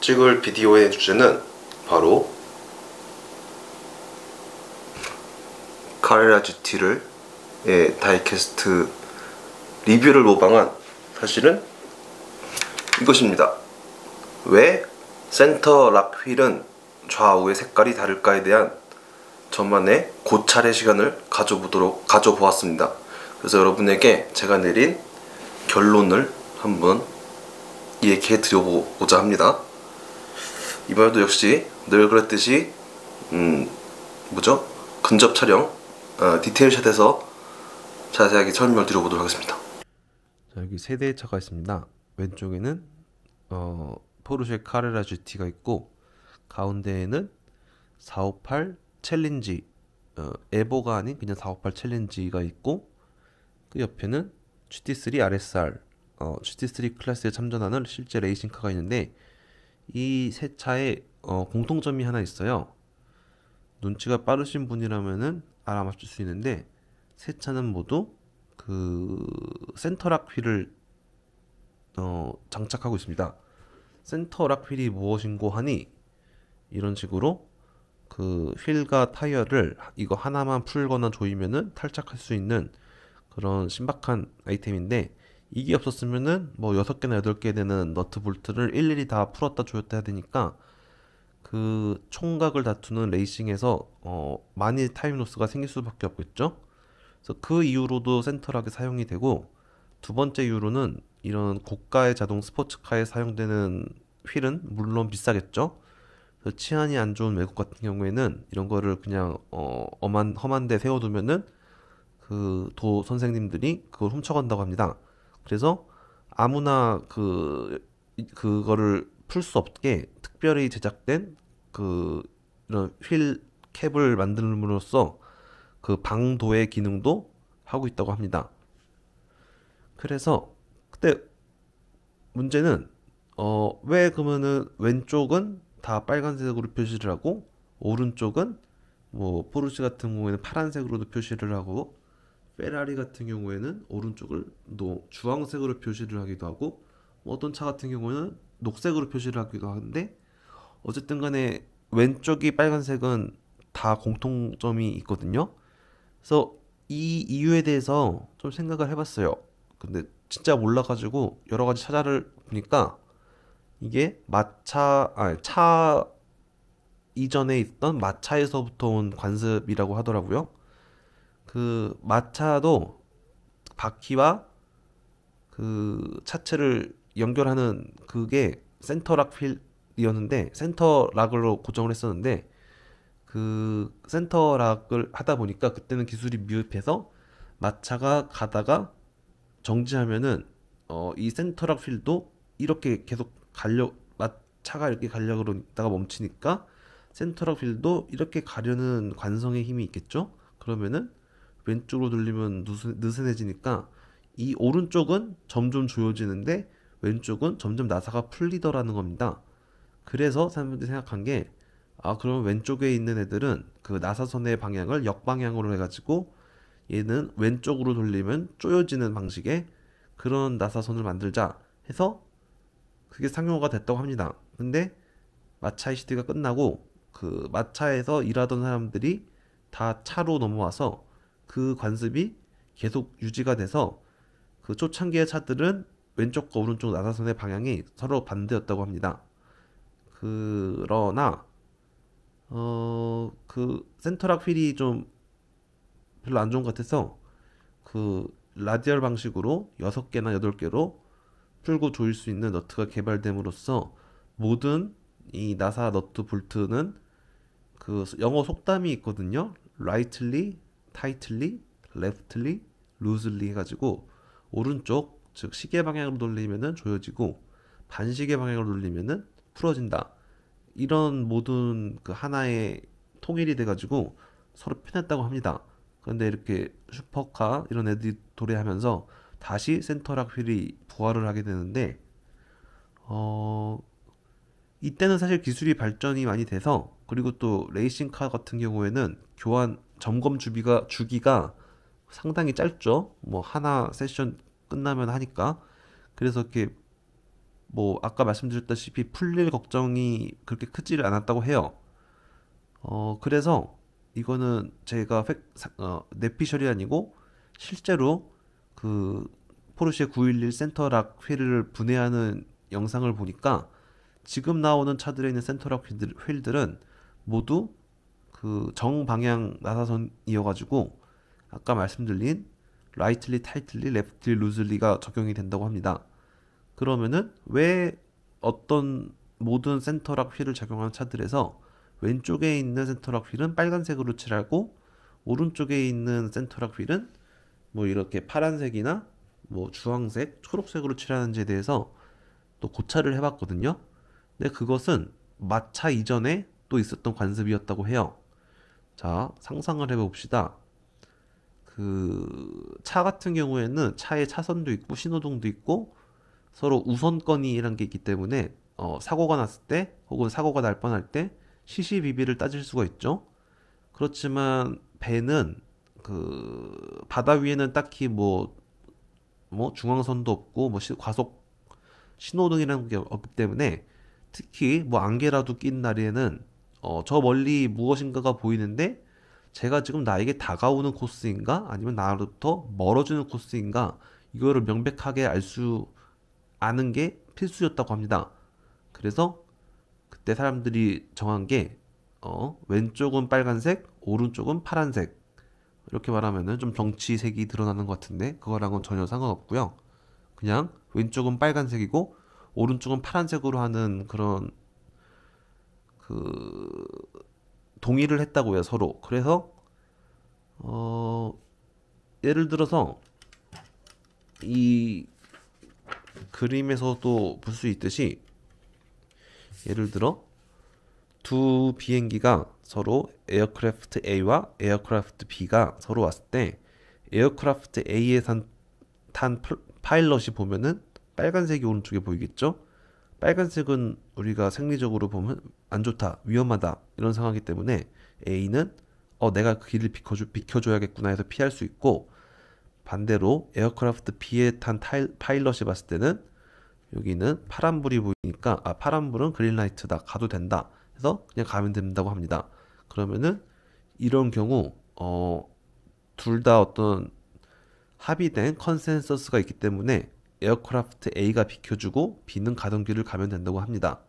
찍을 비디오의 주제는 바로 카레라 GT를 예, 다이캐스트 리뷰를 모방한 사실은 이것입니다. 왜 센터 락 휠은 좌우의 색깔이 다를까에 대한 전만의 고찰의 시간을 가져보도록 가져보았습니다. 그래서 여러분에게 제가 내린 결론을 한번 얘기해 드려보고자 합니다. 이번에도 역시 늘 그랬듯이 음 뭐죠? 근접 촬영 어, 디테일샷에서 자세하게 설명을 드려보도록 하겠습니다. 자, 여기 세 대의 차가 있습니다. 왼쪽에는 어, 포르쉐 카레라 GT가 있고 가운데에는 458 챌린지 어, 에보가 아닌 그냥 458 챌린지가 있고 그 옆에는 GT3 RSR 어, GT3 클래스에 참전하는 실제 레이싱카가 있는데 이세 차의 어, 공통점이 하나 있어요. 눈치가 빠르신 분이라면은 알아맞힐 수 있는데 세 차는 모두 그 센터락 휠을 어, 장착하고 있습니다. 센터락 휠이 무엇인고 하니 이런 식으로 그 휠과 타이어를 이거 하나만 풀거나 조이면은 탈착할 수 있는 그런 신박한 아이템인데 이게 없었으면은 뭐6 개나 8개 되는 너트 볼트를 일일이 다 풀었다 조였다 해야 되니까 그 총각을 다투는 레이싱에서 어 많이 타임 로스가 생길 수밖에 없겠죠. 그래서 그 이후로도 센터하게 사용이 되고 두 번째 이유로는 이런 고가의 자동 스포츠카에 사용되는 휠은 물론 비싸겠죠. 치안이 안 좋은 외국 같은 경우에는 이런 거를 그냥 어, 엄한 험한데 세워두면은 그 도 선생님들이 그걸 훔쳐간다고 합니다. 그래서 아무나 그 그거를 풀 수 없게 특별히 제작된 그 이런 휠 캡을 만들음으로써 그 방도의 기능도 하고 있다고 합니다. 그래서 그때 문제는 어 왜 그러면은 왼쪽은 다 빨간색으로 표시를 하고 오른쪽은 뭐 포르쉐 같은 경우에는 파란색으로도 표시를 하고 페라리 같은 경우에는 오른쪽을 노, 주황색으로 표시를 하기도 하고 뭐 어떤 차 같은 경우는 녹색으로 표시를 하기도 하는데 어쨌든 간에 왼쪽이 빨간색은 다 공통점이 있거든요. 그래서 이 이유에 대해서 좀 생각을 해봤어요. 근데 진짜 몰라가지고 여러 가지 찾아를 보니까 이게 마차, 아, 차 이전에 있던 마차에서부터 온 관습이라고 하더라고요. 그 마차도 바퀴와 그 차체를 연결하는 그게 센터락 필이었는데 센터락으로 고정을 했었는데 그 센터락을 하다 보니까 그때는 기술이 미흡해서 마차가 가다가 정지하면은 어 이 센터락 필도 이렇게 계속 갈려 마차가 이렇게 가려고있다가 멈추니까 센터락 필도 이렇게 가려는 관성의 힘이 있겠죠. 그러면은 왼쪽으로 돌리면 느슨, 해지니까이 오른쪽은 점점 조여지는데 왼쪽은 점점 나사가 풀리더라는 겁니다. 그래서 사람들이 생각한 게 아, 그러면 왼쪽에 있는 애들은 그 나사선의 방향을 역방향으로 해가지고 얘는 왼쪽으로 돌리면 쪼여지는 방식의 그런 나사선을 만들자 해서 그게 상용화가 됐다고 합니다. 근데 마차 ICT가 끝나고 그 마차에서 일하던 사람들이 다 차로 넘어와서 그 관습이 계속 유지가 돼서 그 초창기의 차들은 왼쪽과 오른쪽 나사선의 방향이 서로 반대였다고 합니다. 그러나 어그 센터락 휠이 좀 별로 안 좋은 것 같아서 그 라디얼 방식으로 6개나 8개로 풀고 조일 수 있는 너트가 개발됨으로써 모든 이 나사 너트 볼트는 그 영어 속담이 있거든요. r i g h 타이틀리, 레프틀리, 루 f 리 해가지고 오른쪽 즉 시계 방향으로 돌리면은 조여지고 반시계 방향으로 돌리면은 풀어진다. 이런 모든 그 하나의 통일이 돼가지고 서로 편했다고 합니다. 그런데 이렇게 슈퍼카 이런 애들이 도래하면서 다시 센터락 휠이 부활을 하게 되는데 어 이때는 사실 기술이 발전이 많이 돼서 그리고 또 레이싱카 같은 경우에는 교환 점검 주기가 주기가 상당히 짧죠. 뭐 하나 세션 끝나면 하니까 그래서 이렇게 뭐 아까 말씀드렸다시피 풀릴 걱정이 그렇게 크지를 않았다고 해요. 어 그래서 이거는 제가 네피셜이 어, 아니고 실제로 그 포르쉐 911 센터락 휠을 분해하는 영상을 보니까 지금 나오는 차들에 있는 센터락 휠들은 모두 그 정방향 나사선이어가지고 아까 말씀드린 라이틀리, 타이틀리, 레프트리, 루즈리가 적용이 된다고 합니다. 그러면은 왜 어떤 모든 센터락 휠을 적용하는 차들에서 왼쪽에 있는 센터락 휠은 빨간색으로 칠하고 오른쪽에 있는 센터락 휠은 뭐 이렇게 파란색이나 뭐 주황색, 초록색으로 칠하는지에 대해서 또 고찰을 해봤거든요. 근데 그것은 마차 이전에 또 있었던 관습이었다고 해요. 자, 상상을 해봅시다. 그, 차 같은 경우에는 차에 차선도 있고, 신호등도 있고, 서로 우선권이라는 게 있기 때문에, 어, 사고가 났을 때, 혹은 사고가 날 뻔할 때, 시시비비를 따질 수가 있죠. 그렇지만, 배는, 그, 바다 위에는 딱히 뭐, 뭐, 중앙선도 없고, 뭐, 시, 과속, 신호등이라는 게 없기 때문에, 특히, 뭐, 안개라도 낀 날에는, 어, 저 멀리 무엇인가가 보이는데 제가 지금 나에게 다가오는 코스인가 아니면 나로부터 멀어지는 코스인가 이거를 명백하게 알 수 아는 게 필수였다고 합니다. 그래서 그때 사람들이 정한 게 어, 왼쪽은 빨간색, 오른쪽은 파란색 이렇게 말하면은 좀 정치색이 드러나는 것 같은데 그거랑은 전혀 상관없고요. 그냥 왼쪽은 빨간색이고 오른쪽은 파란색으로 하는 그런 그 동의를 했다고요 서로. 그래서 어 예를 들어서 이 그림에서도 볼 수 있듯이 예를 들어 두 비행기가 서로 에어크래프트 A와 에어크래프트 B가 서로 왔을 때 에어크래프트 A에 탄, 파일럿이 보면은 빨간색이 오른쪽에 보이겠죠? 빨간색은 우리가 생리적으로 보면 안 좋다, 위험하다 이런 상황이기 때문에 A는 어 내가 그 길을 비켜줘, 비켜줘야겠구나 해서 피할 수 있고 반대로 에어크라프트 B에 탄 타일, 파일럿이 봤을 때는 여기는 파란불이 보이니까 아 파란불은 그린라이트다 가도 된다 해서 그냥 가면 된다고 합니다 그러면은 이런 경우 어둘 다 어떤 합의된 컨센서스가 있기 때문에 에어크라프트 A가 비켜주고 B는 가동기를 가면 된다고 합니다.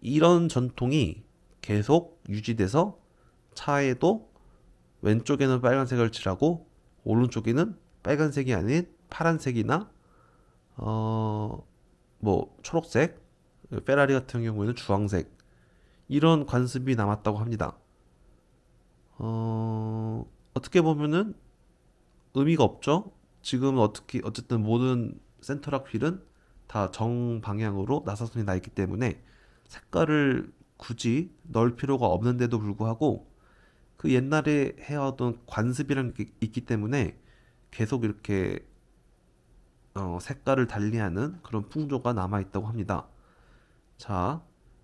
이런 전통이 계속 유지돼서 차에도 왼쪽에는 빨간색을 칠하고 오른쪽에는 빨간색이 아닌 파란색이나 어뭐 초록색 페라리 같은 경우에는 주황색 이런 관습이 남았다고 합니다. 어 어떻게 보면은 의미가 없죠. 지금 어떻게 어쨌든 모든 센터락 휠은 다 정방향으로 나사선이 나 있기 때문에 색깔을 굳이 넣을 필요가 없는데도 불구하고 그 옛날에 해왔던 관습이란 게 있기 때문에 계속 이렇게 어, 색깔을 달리하는 그런 풍조가 남아있다고 합니다. 자,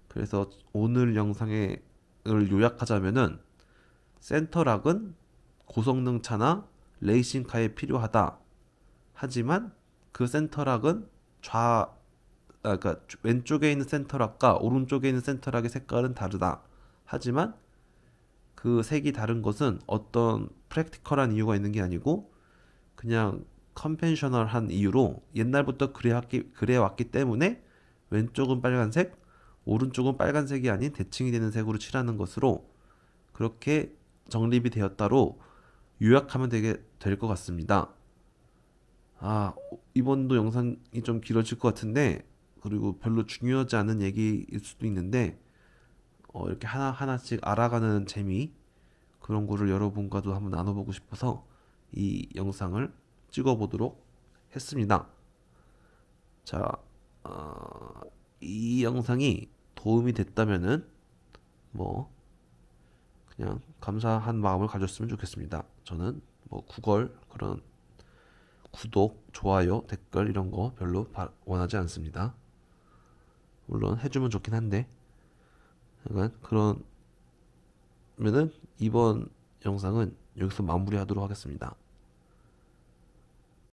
그래서 오늘 영상을 요약하자면은 센터락은 고성능 차나 레이싱카에 필요하다. 하지만 그 센터락은 좌 아, 그러니까 왼쪽에 있는 센터락과 오른쪽에 있는 센터락의 색깔은 다르다. 하지만 그 색이 다른 것은 어떤 프랙티컬한 이유가 있는 게 아니고 그냥 컨벤셔널한 이유로 옛날부터 그래왔기, 그래왔기 때문에 왼쪽은 빨간색, 오른쪽은 빨간색이 아닌 대칭이 되는 색으로 칠하는 것으로 그렇게 정립이 되었다로 요약하면 되게 될 것 같습니다. 아, 이번도 영상이 좀 길어질 것 같은데, 그리고 별로 중요하지 않은 얘기일 수도 있는데, 어, 이렇게 하나하나씩 알아가는 재미, 그런 거를 여러분과도 한번 나눠보고 싶어서 이 영상을 찍어보도록 했습니다. 자, 어, 이 영상이 도움이 됐다면은, 뭐, 그냥 감사한 마음을 가졌으면 좋겠습니다. 저는 뭐 구걸 그런 구독, 좋아요, 댓글 이런 거 별로 원하지 않습니다. 물론 해주면 좋긴 한데 약간 그러면은 이번 영상은 여기서 마무리하도록 하겠습니다.